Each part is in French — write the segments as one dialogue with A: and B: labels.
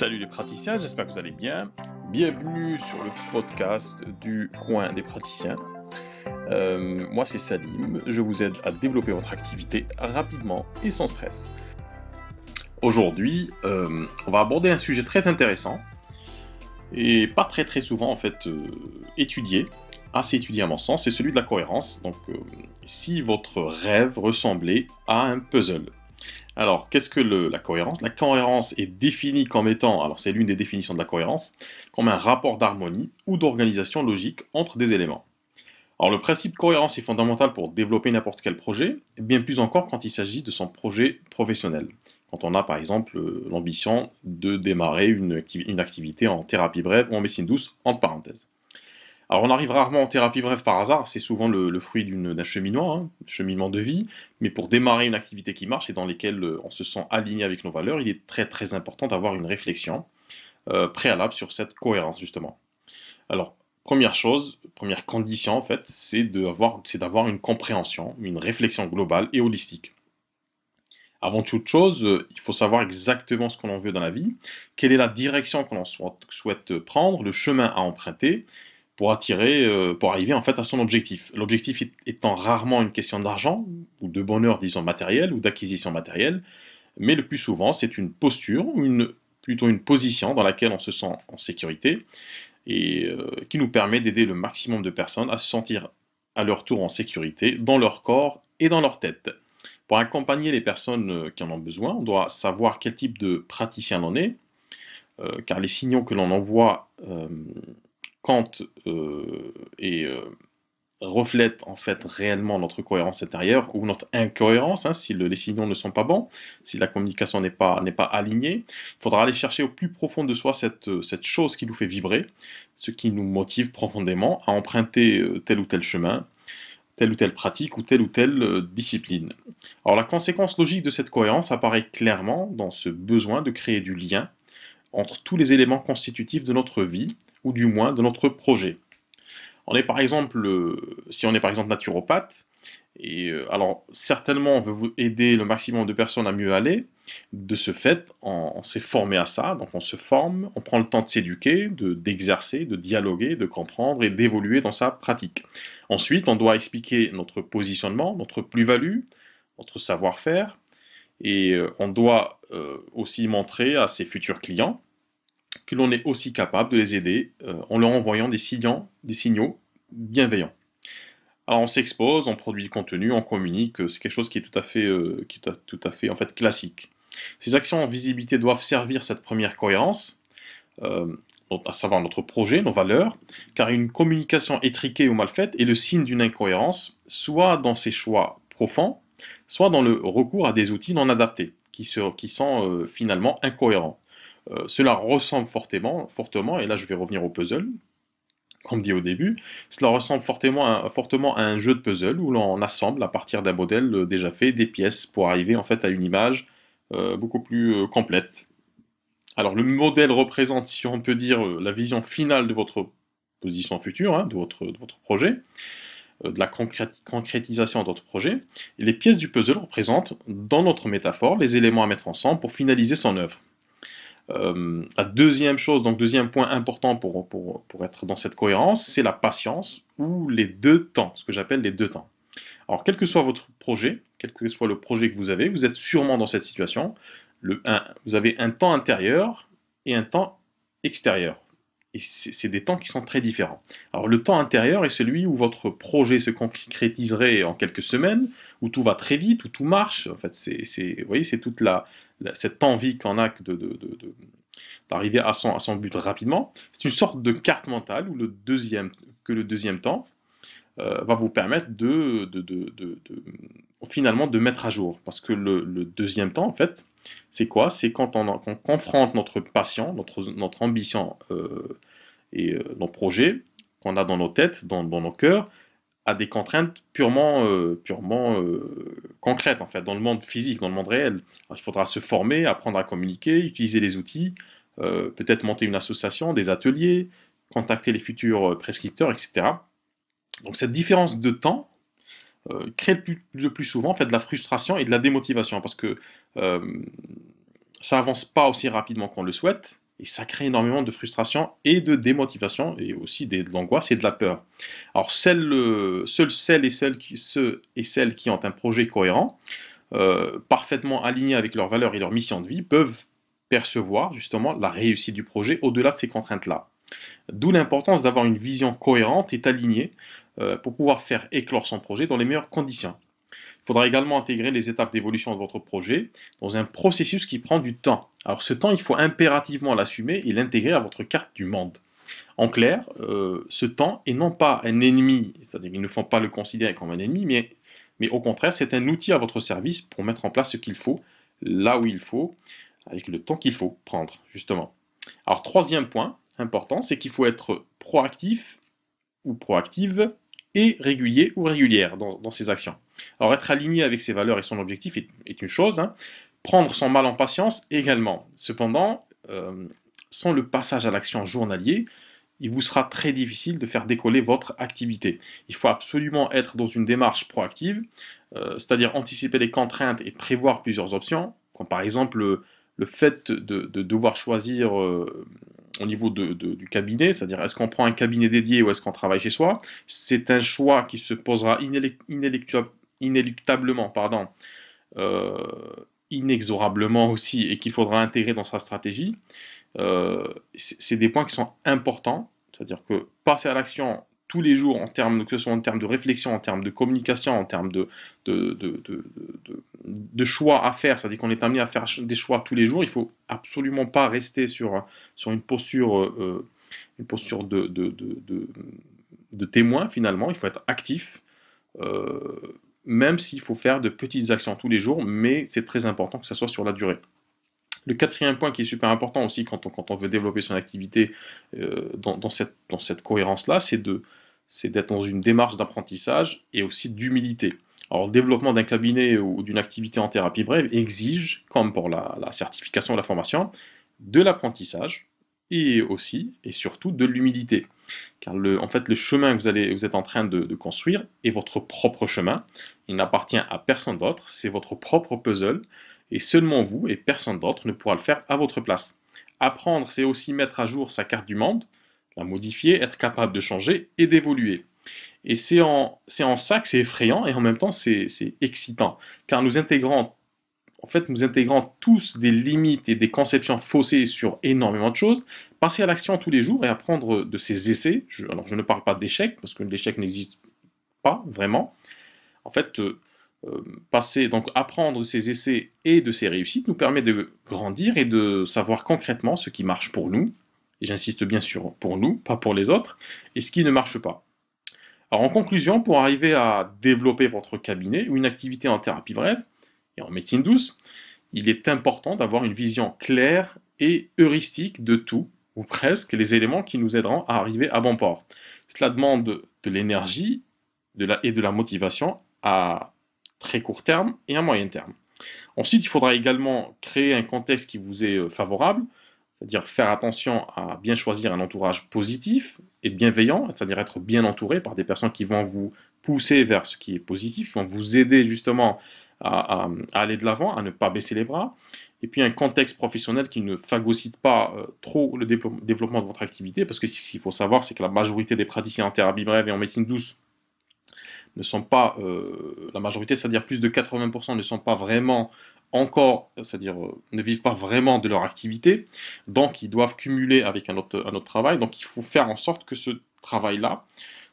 A: Salut les praticiens, j'espère que vous allez bien. Bienvenue sur le podcast du coin des praticiens. Euh, moi c'est Salim, je vous aide à développer votre activité rapidement et sans stress. Aujourd'hui, euh, on va aborder un sujet très intéressant et pas très très souvent en fait euh, étudié, assez étudié à mon sens, c'est celui de la cohérence. Donc si votre rêve ressemblait à un puzzle, alors, qu'est-ce que la cohérence La cohérence est définie comme étant, alors c'est l'une des définitions de la cohérence, comme un rapport d'harmonie ou d'organisation logique entre des éléments. Alors le principe de cohérence est fondamental pour développer n'importe quel projet, et bien plus encore quand il s'agit de son projet professionnel. Quand on a par exemple l'ambition de démarrer une, activité en thérapie brève ou en médecine douce, en parenthèse. Alors on arrive rarement en thérapie brève par hasard, c'est souvent le, fruit d'un cheminement, un hein, cheminement de vie, mais pour démarrer une activité qui marche et dans laquelle euh, on se sent aligné avec nos valeurs, il est très très important d'avoir une réflexion euh, préalable sur cette cohérence justement. Alors première chose, première condition en fait, c'est d'avoir une compréhension, une réflexion globale et holistique. Avant toute chose, euh, il faut savoir exactement ce qu'on en veut dans la vie, quelle est la direction qu'on souhaite prendre, le chemin à emprunter, pour attirer, euh, pour arriver en fait à son objectif. L'objectif étant rarement une question d'argent ou de bonheur, disons matériel ou d'acquisition matérielle, mais le plus souvent c'est une posture ou une, plutôt une position dans laquelle on se sent en sécurité et euh, qui nous permet d'aider le maximum de personnes à se sentir à leur tour en sécurité dans leur corps et dans leur tête. Pour accompagner les personnes euh, qui en ont besoin, on doit savoir quel type de praticien on est, car les signaux que l'on envoie quand euh, et, euh, reflète en fait réellement notre cohérence intérieure ou notre incohérence, hein, si les signaux ne sont pas bons, si la communication n'est pas, alignée. Il faudra aller chercher au plus profond de soi cette, euh, cette chose qui nous fait vibrer, ce qui nous motive profondément à emprunter tel ou tel chemin, telle ou telle pratique ou telle ou telle discipline. Alors la conséquence logique de cette cohérence apparaît clairement dans ce besoin de créer du lien entre tous les éléments constitutifs de notre vie, ou du moins de notre projet. On est par exemple, euh, si on est par exemple naturopathe, et euh, alors certainement on veut aider le maximum de personnes à mieux aller. De ce fait, on, s'est formé à ça, donc on se forme, on prend le temps de s'éduquer, d'exercer, de dialoguer, de comprendre et d'évoluer dans sa pratique. Ensuite, on doit expliquer notre positionnement, notre plus-value, notre savoir-faire, et euh, on doit aussi montrer à ses futurs clients que l'on est aussi capable de les aider euh, en leur envoyant des signaux, des signaux bienveillants. Alors on s'expose, on produit du contenu, on communique, euh, c'est quelque chose qui est tout à fait, euh, qui tout à fait en fait, classique. Ces actions en visibilité doivent servir cette première cohérence, à savoir notre projet, nos valeurs, car une communication étriquée ou mal faite est le signe d'une incohérence, soit dans ses choix profonds, soit dans le recours à des outils non adaptés, qui, sont finalement incohérents. Euh, cela ressemble fortement, fortement, et là je vais revenir au puzzle, comme dit au début, cela ressemble fortement à, fortement à un jeu de puzzle où l'on assemble à partir d'un modèle euh, déjà fait des pièces pour arriver en fait à une image euh, beaucoup plus complète. Alors le modèle représente, si on peut dire, la vision finale de votre position future, hein, de, votre, projet de la concrétisation de votre projet, et les pièces du puzzle représentent, dans notre métaphore, les éléments à mettre ensemble pour finaliser son œuvre. Euh, la deuxième chose, donc deuxième point important pour, pour être dans cette cohérence, c'est la patience ou les deux temps, ce que j'appelle les deux temps. Alors, quel que soit votre projet, quel que soit le projet que vous avez, vous êtes sûrement dans cette situation. Le, un, vous avez un temps intérieur et un temps extérieur. Et c'est des temps qui sont très différents. Alors le temps intérieur est celui où votre projet se concrétiserait en quelques semaines, où tout va très vite, où tout marche. En fait, c'est, vous voyez, c'est toute la, cette envie qu'on a de, d'arriver à son, à son, but rapidement. C'est une sorte de carte mentale où le deuxième, que le deuxième temps euh, va vous permettre de, de, finalement de mettre à jour. Parce que le, deuxième temps, en fait, c'est quoi C'est quand on, confronte notre passion, notre, notre ambition euh, et euh, nos projets qu'on a dans nos têtes, dans, nos cœurs, à des contraintes purement, euh, purement euh, concrètes, en fait, dans le monde physique, dans le monde réel. il faudra se former, apprendre à communiquer, utiliser les outils, peut-être monter une association, des ateliers, contacter les futurs prescripteurs, etc. Donc cette différence de temps crée le plus, plus, souvent en fait, de la frustration et de la démotivation, parce que ça avance pas aussi rapidement qu'on le souhaite, et ça crée énormément de frustration et de démotivation et aussi de, l'angoisse et de la peur. Alors, euh, seuls celles et celles qui, ceux et celles qui ont un projet cohérent, euh, parfaitement aligné avec leurs valeurs et leur mission de vie, peuvent percevoir justement la réussite du projet au-delà de ces contraintes-là. D'où l'importance d'avoir une vision cohérente et alignée euh, pour pouvoir faire éclore son projet dans les meilleures conditions. Il faudra également intégrer les étapes d'évolution de votre projet dans un processus qui prend du temps. Alors ce temps, il faut impérativement l'assumer et l'intégrer à votre carte du monde. En clair, euh, ce temps est non pas un ennemi, c'est-à-dire qu'il ne faut pas le considérer comme un ennemi, mais, mais au contraire, c'est un outil à votre service pour mettre en place ce qu'il faut, là où il faut, avec le temps qu'il faut prendre, justement. Alors troisième point important, c'est qu'il faut être proactif ou proactive et régulier ou régulière dans, ses actions. Alors être aligné avec ses valeurs et son objectif est, une chose, hein. prendre son mal en patience également. Cependant, euh, sans le passage à l'action journalier, il vous sera très difficile de faire décoller votre activité. Il faut absolument être dans une démarche proactive, euh, c'est-à-dire anticiper les contraintes et prévoir plusieurs options, comme par exemple le, fait de, devoir choisir euh, au niveau du cabinet, c'est-à-dire est-ce qu'on prend un cabinet dédié ou est-ce qu'on travaille chez soi, c'est un choix qui se posera inéluctablement, pardon, euh, inexorablement aussi, et qu'il faudra intégrer dans sa stratégie. Euh, c'est des points qui sont importants, c'est-à-dire que passer à l'action tous les jours, en termes, que ce soit en termes de réflexion, en termes de communication, en termes de, de, choix à faire, c'est-à-dire qu'on est amené à faire des choix tous les jours, il ne faut absolument pas rester sur, sur une posture, euh, une posture de, témoin finalement, il faut être actif. Euh, même s'il faut faire de petites actions tous les jours, mais c'est très important que ce soit sur la durée. Le quatrième point qui est super important aussi quand on, quand on veut développer son activité euh, dans, cette, dans cette cohérence-là, c'est de, c'est d'être dans une démarche d'apprentissage et aussi d'humilité. Alors, le développement d'un cabinet ou d'une activité en thérapie brève exige, comme pour la, certification de la formation, de l'apprentissage et aussi et surtout de l'humilité. Car en fait, le chemin que vous, êtes en train de, de construire est votre propre chemin. Il n'appartient à personne d'autre. C'est votre propre puzzle. Et seulement vous et personne d'autre ne pourra le faire à votre place. Apprendre, c'est aussi mettre à jour sa carte du monde la modifier, être capable de changer et d'évoluer. Et c'est en, en, ça que c'est effrayant et en même temps c'est excitant, car nous intégrons, en fait, nous intégrons tous des limites et des conceptions faussées sur énormément de choses, passer à l'action tous les jours et apprendre de ces essais, alors je ne parle pas d'échec, parce que l'échec n'existe pas vraiment, en fait, euh, euh, passer, donc apprendre de ces essais et de ces réussites nous permet de grandir et de savoir concrètement ce qui marche pour nous et j'insiste bien sûr pour nous, pas pour les autres, et ce qui ne marche pas. Alors en conclusion, pour arriver à développer votre cabinet ou une activité en thérapie brève et en médecine douce, il est important d'avoir une vision claire et heuristique de tout, ou presque, les éléments qui nous aideront à arriver à bon port. Cela demande de l'énergie et de la motivation à très court terme et à moyen terme. Ensuite, il faudra également créer un contexte qui vous est euh, favorable, c'est-à-dire faire attention à bien choisir un entourage positif et bienveillant, c'est-à-dire être bien entouré par des personnes qui vont vous pousser vers ce qui est positif, qui vont vous aider justement à, aller de l'avant, à ne pas baisser les bras, et puis un contexte professionnel qui ne phagocyte pas euh, trop le développement de votre activité, parce que ce qu'il faut savoir, c'est que la majorité des praticiens en thérapie brève et en médecine douce ne sont pas, euh, la majorité, c'est-à-dire plus de 80% ne sont pas vraiment encore, c'est-à-dire euh, ne vivent pas vraiment de leur activité, donc ils doivent cumuler avec un autre, travail, donc il faut faire en sorte que ce travail-là,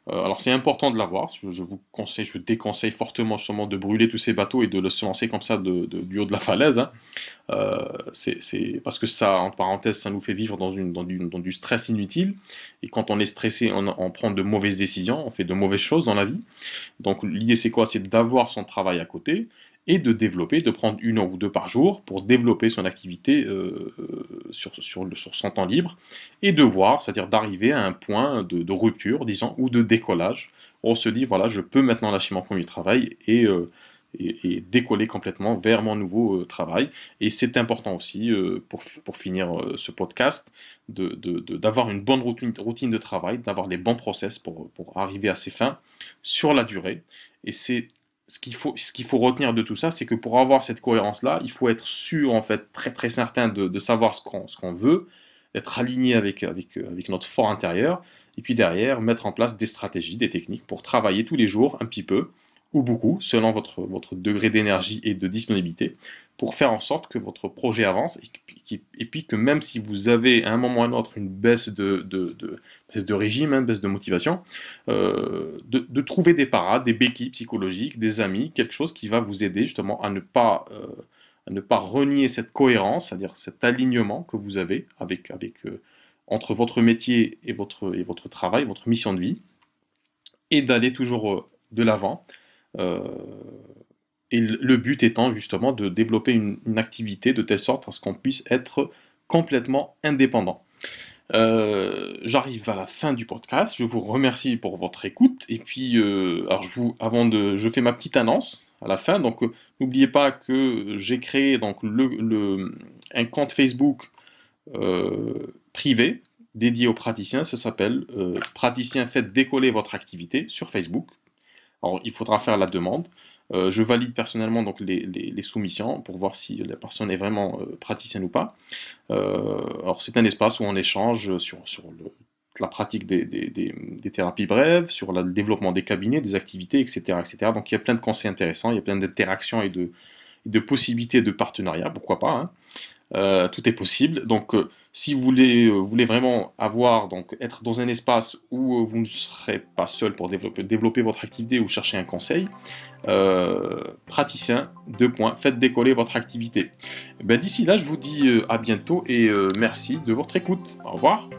A: euh, alors c'est important de l'avoir, je, vous conseille, je déconseille fortement justement de brûler tous ces bateaux et de le se lancer comme ça de, du haut de la falaise, hein. euh, c'est parce que ça, en parenthèse, ça nous fait vivre dans, une, du, stress inutile, et quand on est stressé, on prend de mauvaises décisions, on fait de mauvaises choses dans la vie, donc l'idée c'est quoi C'est d'avoir son travail à côté, et de développer, de prendre une ou deux par jour pour développer son activité euh, euh, sur, sur, sur, son temps libre, et de voir, c'est-à-dire d'arriver à un point de, rupture, disons, ou de décollage. On se dit, voilà, je peux maintenant lâcher mon premier travail et, euh, et, décoller complètement vers mon nouveau travail. Et c'est important aussi, pour, pour, finir ce podcast, d'avoir de, une bonne routine, routine de travail, d'avoir les bons process pour, pour arriver à ses fins sur la durée. Et c'est ce qu'il faut, retenir de tout ça, c'est que pour avoir cette cohérence-là, il faut être sûr, en fait, très très certain de, savoir ce qu'on veut, être aligné avec, avec notre fort intérieur, et puis derrière, mettre en place des stratégies, des techniques pour travailler tous les jours un petit peu, ou beaucoup, selon votre, votre degré d'énergie et de disponibilité, pour faire en sorte que votre projet avance et, puis que même si vous avez à un moment ou à un autre une baisse de, baisse de régime, une hein, baisse de motivation, euh, de, trouver des parades, des béquilles psychologiques, des amis, quelque chose qui va vous aider justement à ne pas, euh, ne pas renier cette cohérence, c'est-à-dire cet alignement que vous avez avec, avec, euh, entre votre métier et votre, et votre travail, votre mission de vie, et d'aller toujours de l'avant euh, et le but étant justement de développer une, activité de telle sorte à ce qu'on puisse être complètement indépendant. Euh, j'arrive à la fin du podcast. Je vous remercie pour votre écoute. Et puis, euh, je avant de, je fais ma petite annonce à la fin. Donc, n'oubliez pas que j'ai créé donc un compte Facebook privé dédié aux praticiens. Ça s'appelle Praticien faites décoller votre activité sur Facebook. Alors, il faudra faire la demande. Euh, je valide personnellement donc les, soumissions pour voir si la personne est vraiment euh, praticienne ou pas. Euh, alors c'est un espace où on échange sur, sur la pratique des, thérapies brèves, sur le développement des cabinets, des activités, etc., etc. Donc il y a plein de conseils intéressants, il y a plein d'interactions et de, de, possibilités de partenariat, pourquoi pas. Hein. tout est possible. Donc si euh, vous voulez, vraiment avoir, donc être dans un espace où euh, vous ne serez pas seul pour développer, votre activité ou chercher un conseil, euh, praticien, deux points, faites décoller votre activité. Eh ben, d'ici là, je vous dis à bientôt et merci de votre écoute. Au revoir.